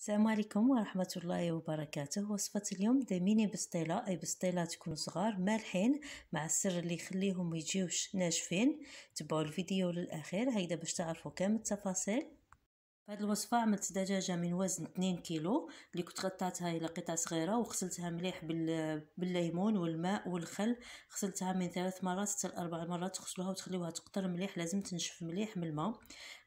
السلام عليكم ورحمة الله وبركاته وصفة اليوم دا ميني بسطيلة أي بسطيلة تكون صغار مالحين مع السر اللي يخليهم ميجيوش ناشفين تبعوا الفيديو للأخير هيدا باش تعرفوا كامل التفاصيل هاد الوصفه عملت دجاجه من وزن 2 كيلو اللي كنت قطعتها الى قطع صغيره وغسلتها مليح بال... بالليمون والماء والخل غسلتها من ثلاث مرات حتى لاربع مرات تغسلوها وتخليوها تقطر مليح لازم تنشف مليح من الماء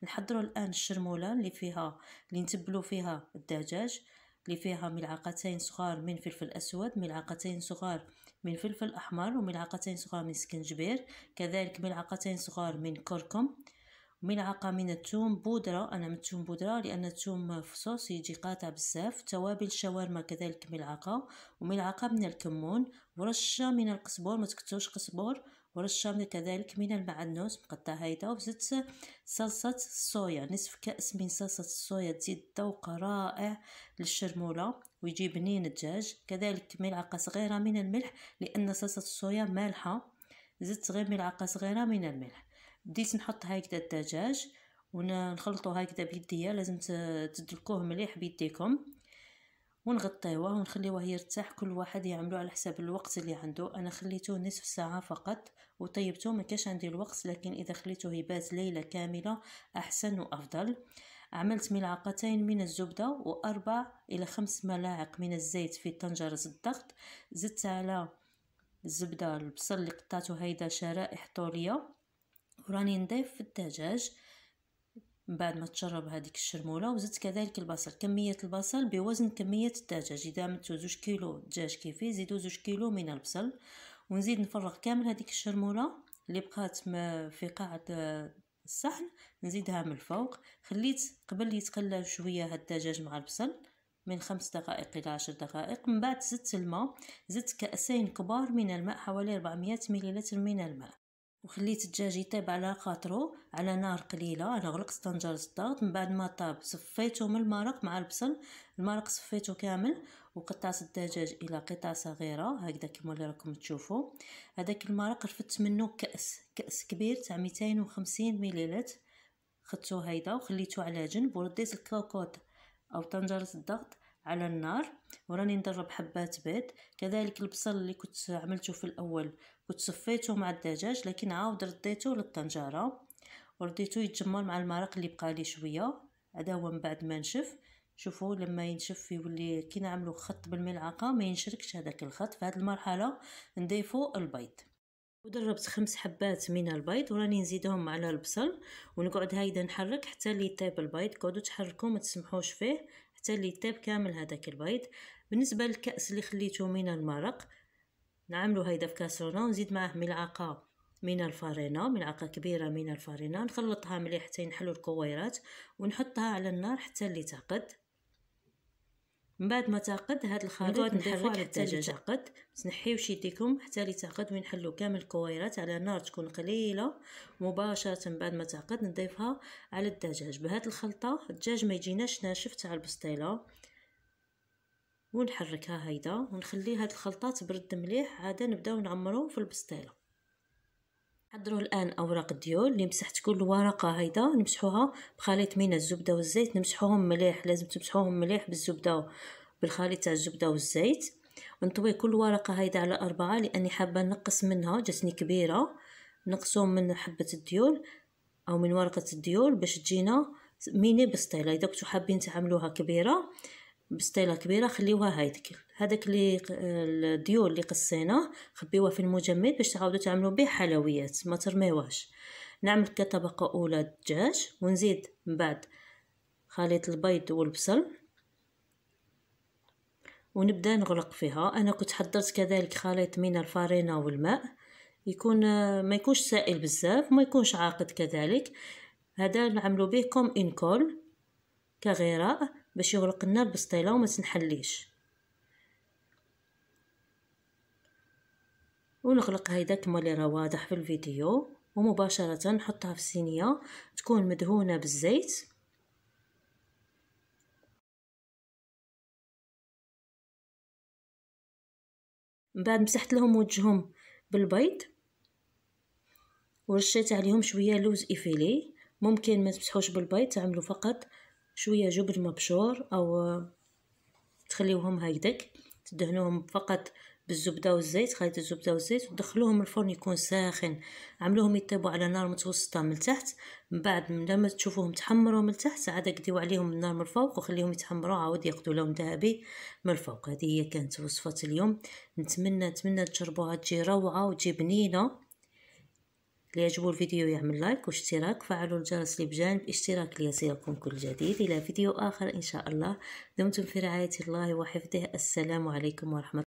نحضروا الان الشرموله اللي فيها اللي نتبلو فيها الدجاج اللي فيها ملعقتين صغار من فلفل أسود ملعقتين صغار من فلفل أحمر وملعقتين صغار من سكنجبير كذلك ملعقتين صغار من كركم ملعقه من الثوم بودره انا من الثوم بودره لان الثوم صوص يجي قاطع بزاف توابل شاورما كذلك ملعقه وملعقه من الكمون ورشه من القزبر ما تكتوش قزبر ورشه من كذلك من المعدنوس مقطع هيدا وزدت صلصه الصويا نصف كاس من صلصه الصويا تزيد ذوق رائع للشرموله ويجي بنين الدجاج كذلك ملعقه صغيره من الملح لان صلصه الصويا مالحه زدت غير ملعقه صغيره من الملح بديت نحط هكذا الدجاج ونخلطو هكذا بيديا لازم تدلكوه مليح بيديكم ونغطيوه ونخليوه يرتاح كل واحد يعملو على حساب الوقت اللي عنده انا خليته نصف ساعه فقط وطيبته ما كاش عندي الوقت لكن اذا خليته يبات ليله كامله احسن وافضل عملت ملعقتين من الزبدة وأربع إلى خمس ملاعق من الزيت في طنجرة الضغط زدت على الزبدة البصل اللي قطعته هيدا شرائح طولية وراني نضيف في الدجاج بعد ما تشرب هذيك الشرموله وزدت كذلك البصل كميه البصل بوزن كميه الدجاج اذا ما زوج كيلو دجاج كيفي زيدو زوج كيلو من البصل ونزيد نفرغ كامل هذيك الشرموله اللي بقات في قاعة آه، الصحن نزيدها من الفوق خليت قبل يتقلى شويه هاد الدجاج مع البصل من خمس دقائق الى عشر دقائق من بعد زدت الماء زدت كاسين كبار من الماء حوالي 400 ملل من الماء وخليت الدجاج يطيب على خاطرو على نار قليله انا غرقت طنجره الضغط من بعد ما طاب صفيته من المرق مع البصل المرق صفيته كامل وقطعت الدجاج الى قطع صغيره هكذا كما اللي راكم تشوفوا هذاك المرق رفدت منه كاس كاس كبير تاع 250 مليلتر خدته هيدا وخليته على جنب ورديت الكوكوط او طنجره الضغط على النار وراني نضرب حبات بيض كذلك البصل اللي كنت عملته في الاول كنت صفيته مع الدجاج لكن عاود رديته للطنجره ورديته يتجمر مع المرق اللي بقى لي شويه هذا هو من بعد ما نشف شوفوا لما ينشف يولي كي نعملو خط بالملعقه ما ينشركش هذاك الخط في هذه المرحله نضيفو البيض ودربت خمس حبات من البيض وراني نزيدهم على البصل ونقعد هايدا نحرك حتى اللي يطيب البيض قعدوا تحركوا ما تسمحوش فيه حتى اللي يطيب كامل هذاك البيض بالنسبه للكاس اللي خليته من المرق نعملو هيدا في كاسرونه ونزيد معاه ملعقه من الفارينة ملعقة كبيرة من الفارينة نخلطها مليح حتى ينحلو الكويرات ونحطها على النار حتى اللي تعقد من بعد ما تعقد هاد الخليط نضيفو نحرك الدجاج تعقد تنحيو ديكم حتى لي تعقد ونحلو كامل الكويرات على نار تكون قليله مباشره من بعد ما تعقد نضيفها على الدجاج بهاد الخلطه الدجاج ما يجيناش ناشف تاع البسطيله ونحركها هيدا ونخلي هاد الخلطه تبرد مليح عاد نبداو نعمرو في البسطيله حضروا الان اوراق الديول اللي مسحت كل ورقه هيدا نمسحوها بخليط من الزبده والزيت نمسحوهم مليح لازم تمسحوهم مليح بالزبده بالخليط تاع الزبده والزيت ونطوي كل ورقه هيدا على أربعة لاني حابه نقص منها جاتني كبيره نقصهم من حبه الديول او من ورقه الديول باش تجينا ميني بسطيله اذا كنتو حابين تعملوها كبيره بستيله كبيره خليوها هايدك هذاك اللي الديول اللي قصيناه خبيوه في المجمد باش تعاودوا تعملوا به حلويات ما ترميوهاش نعمل كطبقه اولى دجاج ونزيد من بعد خليط البيض والبصل ونبدا نغلق فيها انا كنت حضرت كذلك خليط من الفارينه والماء يكون ما يكونش سائل بزاف وما يكونش عاقد كذلك هذا نعملو به كوم انكول كغراء باش يغلق النار بسطيله وما تنحليش ونغلق هيدا كما اللي راه واضح في الفيديو ومباشره نحطها في الصينيه تكون مدهونه بالزيت من بعد مسحت لهم وجههم بالبيض ورشيت عليهم شويه لوز ايفيلي ممكن ما تمسحوش بالبيض تعملوا فقط شويه جبن مبشور او تخليوهم هكداك تدهنوهم فقط بالزبده والزيت خليط الزبده والزيت ودخلوهم الفرن يكون ساخن عملوهم يطيبوا على نار متوسطه من تحت من بعد لما تشوفوهم تحمروا من تحت عاد قديو عليهم النار من الفوق وخليهم يتحمروا عاود ياخذوا لون ذهبي من الفوق هذه هي كانت وصفه اليوم نتمنى نتمنى تجربوها تجي روعه وتجي بنينه ليعجبو الفيديو يعمل لايك واشتراك فعلوا الجرس اللي بجانب اشتراك ليصلكم كل جديد الى فيديو اخر ان شاء الله دمتم في رعايه الله وحفظه السلام عليكم ورحمه